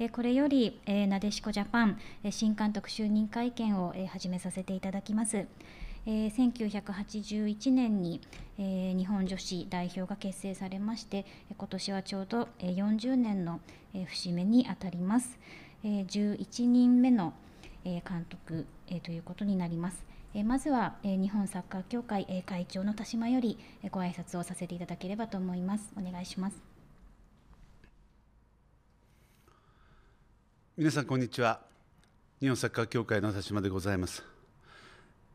えこれより、えなでしこジャパン、え新監督就任会見を、え始めさせていただきます。え1981年に、え日本女子代表が結成されまして今年はちょうど、え40年の、え節目にあたります、え11人目の、え監督、えということになります、えまずは、え日本サッカー協会、え会長の田島より、えご挨拶をさせていただければと思いますお願いします皆さんこんにちは日本サッカー協会の田島でございます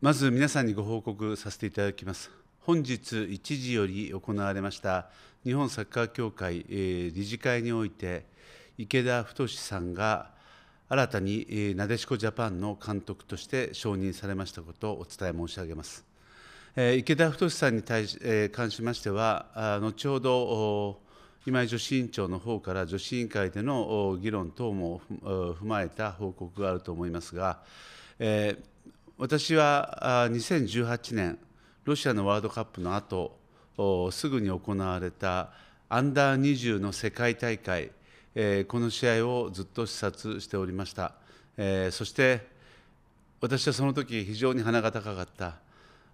まず皆さんにご報告させていただきます本日1時より行われました日本サッカー協会、えー、理事会において池田太さんが新たに、えー、なでしこジャパンの監督として承認されましたことをお伝え申し上げます、えー、池田太さんに対し、えー、関しましてはあ後ほど今井女子委員長の方から女子委員会での議論等も踏まえた報告があると思いますが、えー、私は2018年、ロシアのワールドカップの後すぐに行われたアンダー20の世界大会、えー、この試合をずっと視察しておりました、えー、そして私はその時非常に鼻が高かった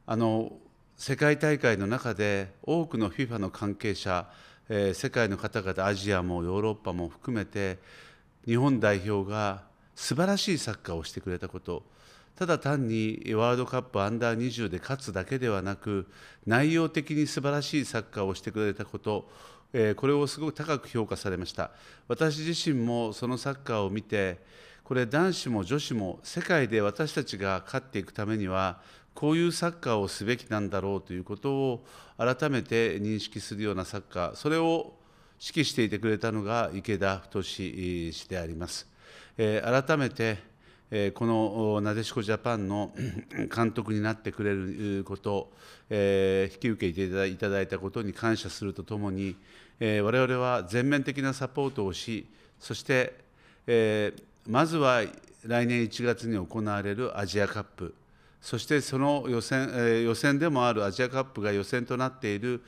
あの世界大会の中で多くの FIFA の関係者えー、世界の方々アジアもヨーロッパも含めて日本代表が素晴らしいサッカーをしてくれたことただ単にワールドカップアンダー20で勝つだけではなく内容的に素晴らしいサッカーをしてくれたことえー、これをすごく高く評価されました私自身もそのサッカーを見てこれ男子も女子も世界で私たちが勝っていくためにはこういうサッカーをすべきなんだろうということを改めて認識するようなサッカーそれを指揮していてくれたのが池田太氏であります。えー、改めて、えー、このなでしこジャパンの 監督になってくれること、えー、引き受けていただいたことに感謝するとともに、えー、我々は全面的なサポートをしそして、えまずは来年1月に行われるアジアカップそしてその予選,、えー、予選でもあるアジアカップが予選となっている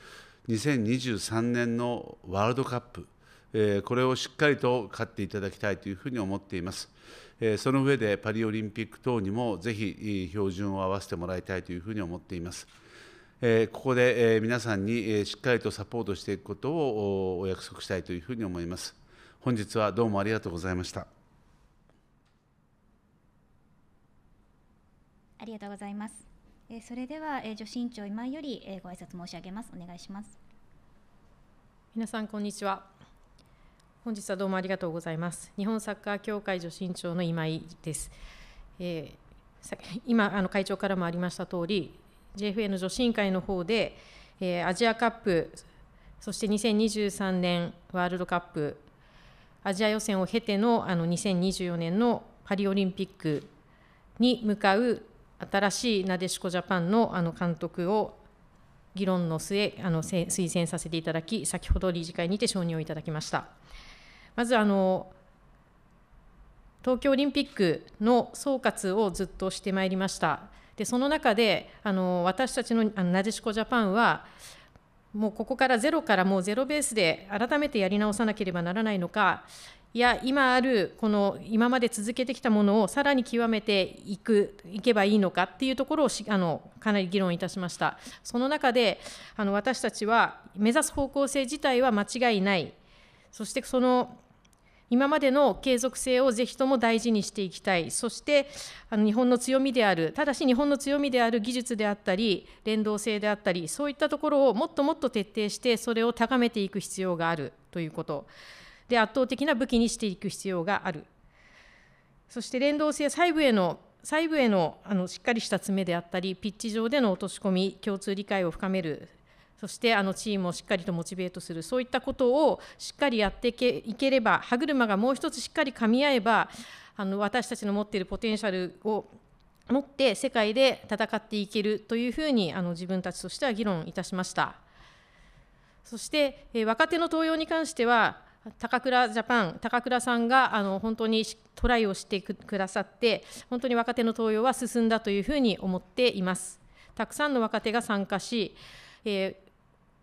2023年のワールドカップ、えー、これをしっかりと勝っていただきたいというふうに思っています。えー、その上でパリオリンピック等にもぜひ標準を合わせてもらいたいというふうに思っています。えー、ここで、えー、皆さんに、えー、しっかりとサポートしていくことをお約束したいというふうに思います。本日はどうもありがとうございました。ありがとうございます。えそれでは、え女子委員長今より、えご挨拶申し上げます。お願いします。皆さんこんにちは。本日はどうもありがとうございます。日本サッカー協会女子委員長の今井です。えー、今あの会長からもありました通り、JFA の女子委員会の方で、えー、アジアカップそして2023年ワールドカップアジア予選を経てのあの2024年のパリオリンピックに向かう新しいなでしこジャパンのあの監督を議論の末あの推薦させていただき先ほど理事会にて承認をいただきましたまずあの東京オリンピックの総括をずっとしてまいりましたでその中であの私たちのあのなでしこジャパンはもうここからゼロからもうゼロベースで改めてやり直さなければならないのかいや今あるこの今まで続けてきたものをさらに極めていくいけばいいのかっていうところをあのかなり議論いたしましたその中であの私たちは目指す方向性自体は間違いないそしてその今までの継続性をぜひとも大事にしていきたい、そしてあの日本の強みである、ただし日本の強みである技術であったり、連動性であったり、そういったところをもっともっと徹底して、それを高めていく必要があるということ。で圧倒的な武器にしていく必要があるそして連動性細部への細部へのあのしっかりした詰めであったりピッチ上での落とし込み共通理解を深めるそしてあのチームをしっかりとモチベートするそういったことをしっかりやっていければ歯車がもう一つしっかり噛み合えばあの私たちの持っているポテンシャルを持って世界で戦っていけるというふうにあの自分たちとしては議論いたしました。そして、え若手の登用に関しては高倉ジャパン、高倉さんがあの本当にトライをしてくださって、本当に若手の登用は進んだというふうに思っています。たくさんの若手が参加し、え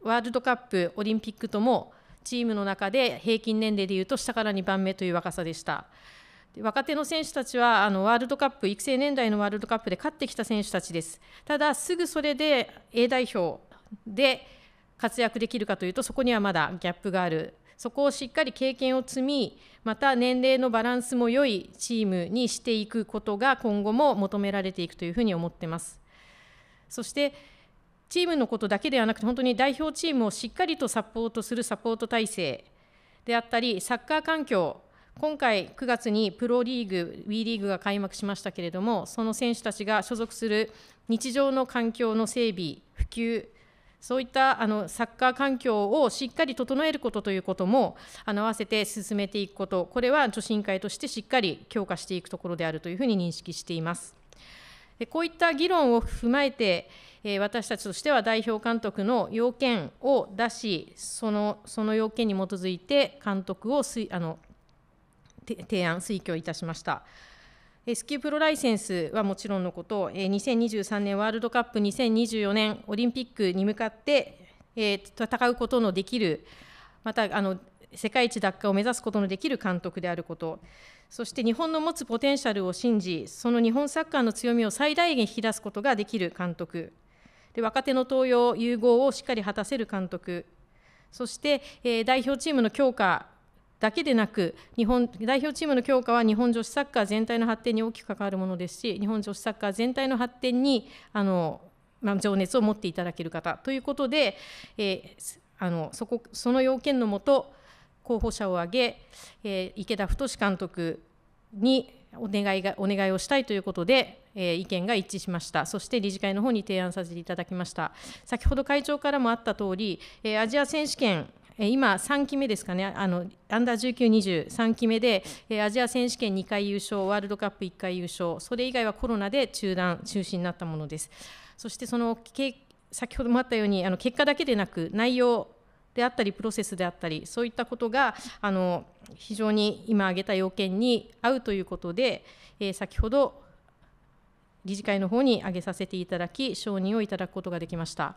ー、ワールドカップ、オリンピックとも、チームの中で平均年齢でいうと下から2番目という若さでした。若手の選手たちはあのワールドカップ育成年代のワールドカップで勝ってきた選手たちです。ただすぐそれで A 代表で活躍できるかというとそこにはまだギャップがあるそこをしっかり経験を積みまた年齢のバランスも良いチームにしていくことが今後も求められていくというふうに思ってますそしてチームのことだけではなくて本当に代表チームをしっかりとサポートするサポート体制であったりサッカー環境今回9月にプロリーグ WE リーグが開幕しましたけれどもその選手たちが所属する日常の環境の整備普及そういったあのサッカー環境をしっかり整えることということもあの合わせて進めていくことこれは女子委員会としてしっかり強化していくところであるというふうに認識しています。こういった議論を踏まえて、私たちとしては代表監督の要件を出し、そのその要件に基づいて監督をあの提案、推挙いたしました。スキープロライセンスはもちろんのこと、2023年ワールドカップ2024年オリンピックに向かって、戦うことのできる、またあの世界一奪還を目指すことのできる監督であること、そして日本の持つポテンシャルを信じ、その日本サッカーの強みを最大限引き出すことができる監督、で若手の登用、融合をしっかり果たせる監督、そして、代表チームの強化だけでなく日本代表チームの強化は日本女子サッカー全体の発展に大きく関わるものですし日本女子サッカー全体の発展にあの、まあ、情熱を持っていただける方ということで、えー、あのそこその要件のもと候補者を挙げ、えー、池田太監督にお願いがお願いをしたいということで、えー、意見が一致しましたそして理事会の方に提案させていただきました先ほど会長からもあった通り、えー、アジア選手権今、3期目ですかね、あのアンダー19、20、3期目で、アジア選手権2回優勝、ワールドカップ1回優勝、それ以外はコロナで中断、中止になったものです。そしてその先ほどもあったようにあの結果だけでなく内容であったりプロセスであったりそういったことがあの非常に今挙げた要件に合うということで、えー、先ほど理事会の方に挙げさせていただき承認をいただくことができました。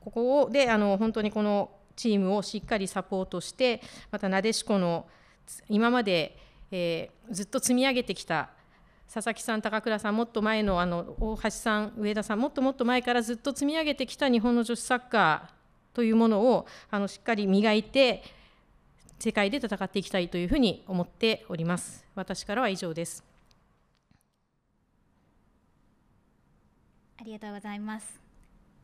ここであの本当にこのチームをしっかりサポートしてまたなでしこの今まで、えー、ずっと積み上げてきた佐々木さん、高倉さん、もっと前のあの大橋さん、上田さん、もっともっと前からずっと積み上げてきた日本の女子サッカーというものをあのしっかり磨いて、世界で戦っていきたいというふうに思っております。私からは以上です。ありがとうございます。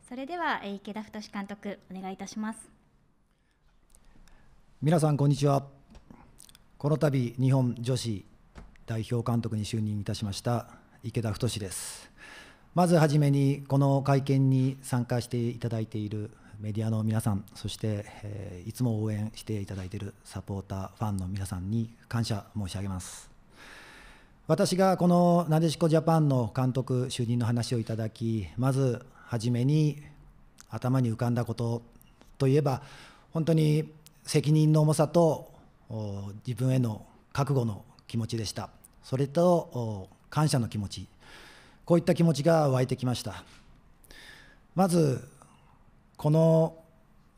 それでは池田太監督お願いいたします。皆さんこんにちはこの度日本女子代表監督に就任いたしました池田太ですまずはじめにこの会見に参加していただいているメディアの皆さんそして、えいつも応援していただいているサポーターファンの皆さんに感謝申し上げます私がこのなでしこジャパンの監督就任の話をいただきまずはじめに頭に浮かんだことといえば本当に責任の重さと自分への覚悟の気持ちでしたそれと感謝の気持ちこういった気持ちが湧いてきましたまずこの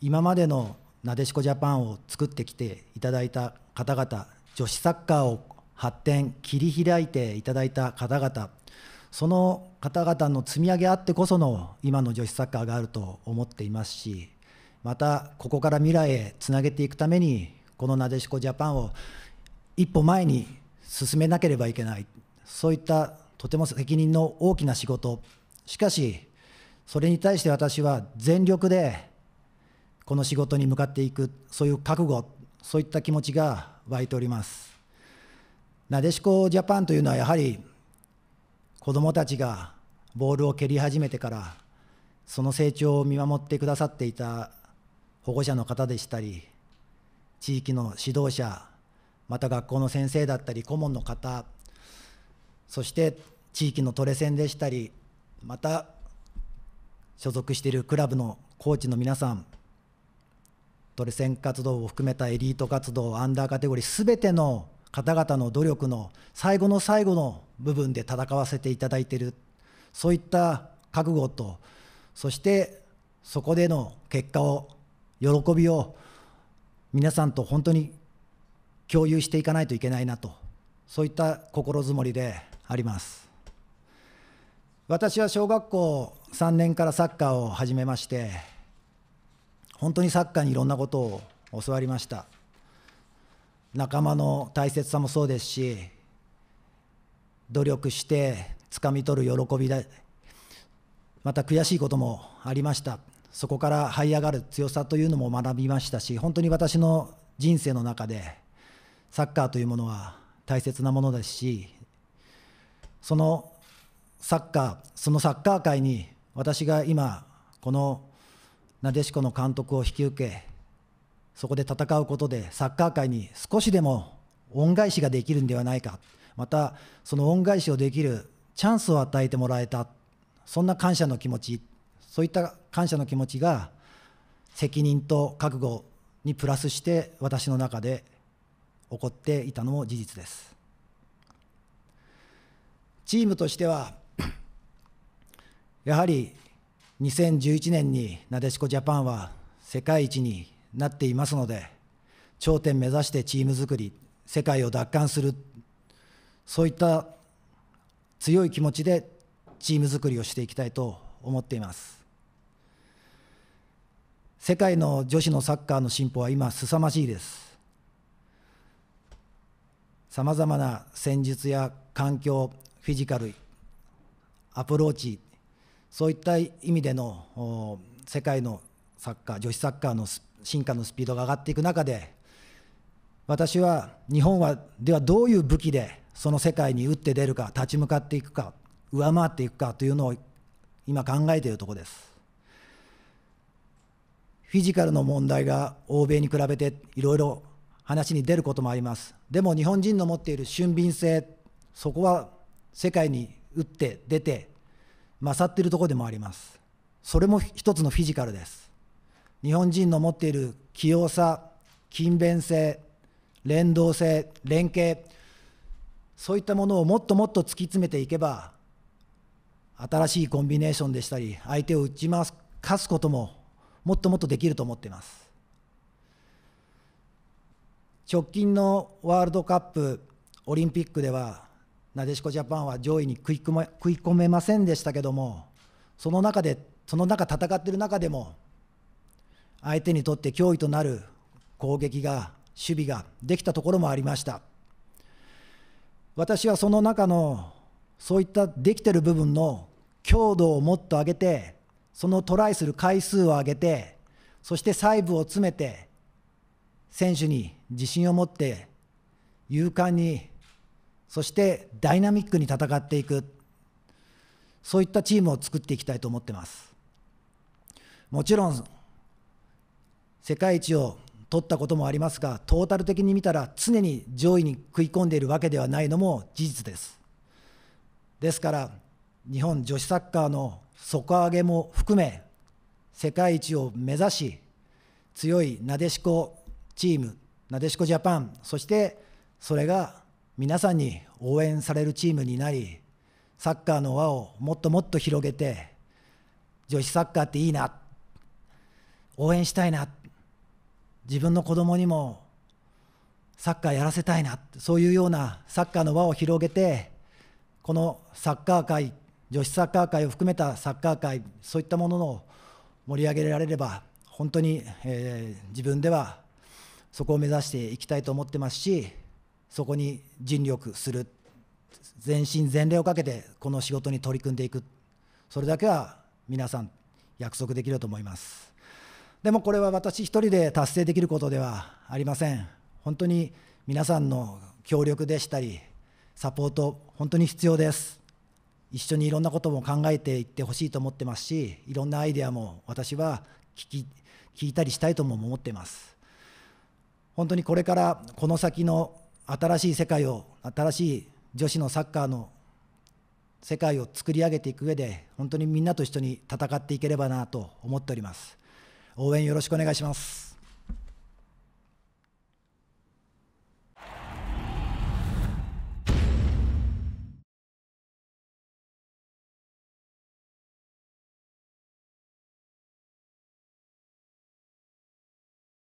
今までのなでしこジャパンを作ってきていただいた方々女子サッカーを発展切り開いていただいた方々その方々の積み上げあってこその今の女子サッカーがあると思っていますしまたここから未来へつなげていくためにこのなでしこジャパンを一歩前に進めなければいけないそういったとても責任の大きな仕事しかしそれに対して私は全力でこの仕事に向かっていくそういう覚悟そういった気持ちが湧いておりますなでしこジャパンというのはやはり子どもたちがボールを蹴り始めてからその成長を見守ってくださっていた保護者の方でしたり地域の指導者また学校の先生だったり顧問の方そして地域のトレセンでしたりまた所属しているクラブのコーチの皆さんトレセン活動を含めたエリート活動アンダーカテゴリーすべての方々の努力の最後の最後の部分で戦わせていただいているそういった覚悟とそしてそこでの結果を喜びを皆さんと本当に共有していかないといけないなとそういった心づもりであります私は小学校3年からサッカーを始めまして本当にサッカーにいろんなことを教わりました仲間の大切さもそうですし努力して掴み取る喜びだまた悔しいこともありましたそこから這い上がる強さというのも学びましたし本当に私の人生の中でサッカーというものは大切なものですしそのサッカーそのサッカー界に私が今このなでしこの監督を引き受けそこで戦うことでサッカー界に少しでも恩返しができるんではないかまたその恩返しをできるチャンスを与えてもらえたそんな感謝の気持ちそういった感謝の気持ちが責任と覚悟にプラスして私の中で起こっていたのも事実ですチームとしては やはり2011年になでしこジャパンは世界一になっていますので頂点目指してチーム作り世界を奪還するそういった強い気持ちでチーム作りをしていきたいと思っています。世界の女子のサッカーの進歩は今、凄まじいです。さまざまな戦術や環境、フィジカル、アプローチ、そういった意味での世界のサッカー、女子サッカーの進化のスピードが上がっていく中で、私は日本はではどういう武器でその世界に打って出るか、立ち向かっていくか、上回っていくかというのを今考えているところです。フィジカルの問題が欧米に比べていろいろ話に出ることもありますでも日本人の持っている俊敏性そこは世界に打って出て勝っているところでもありますそれも一つのフィジカルです日本人の持っている器用さ勤勉性連動性連携そういったものをもっともっと突き詰めていけば新しいコンビネーションでしたり相手を打ちす勝すことももっともっとできると思っています直近のワールドカップオリンピックではなでしこジャパンは上位に食い込め食い込めませんでしたけどもその中でその中戦っている中でも相手にとって脅威となる攻撃が守備ができたところもありました私はその中のそういったできてる部分の強度をもっと上げてそのトライする回数を上げて、そして細部を詰めて、選手に自信を持って、勇敢に、そしてダイナミックに戦っていく、そういったチームを作っていきたいと思ってます。もちろん、世界一を取ったこともありますが、トータル的に見たら常に上位に食い込んでいるわけではないのも事実です。ですから、日本女子サッカーの底上げも含め世界一を目指し強いなでしこチームなでしこジャパンそしてそれが皆さんに応援されるチームになりサッカーの輪をもっともっと広げて女子サッカーっていいな応援したいな自分の子供にもサッカーやらせたいなそういうようなサッカーの輪を広げてこのサッカー界女子サッカー界を含めたサッカー界そういったものの盛り上げられれば本当に、えー、自分ではそこを目指していきたいと思ってますしそこに尽力する全身全霊をかけてこの仕事に取り組んでいくそれだけは皆さん約束できると思いますでもこれは私一人で達成できることではありません本当に皆さんの協力でしたりサポート本当に必要です一緒にいろんなことも考えていってほしいと思ってますしいろんなアイデアも私は聞き聞いたりしたいとも思ってます本当にこれからこの先の新しい世界を新しい女子のサッカーの世界を作り上げていく上で本当にみんなと一緒に戦っていければなと思っております応援よろしくお願いします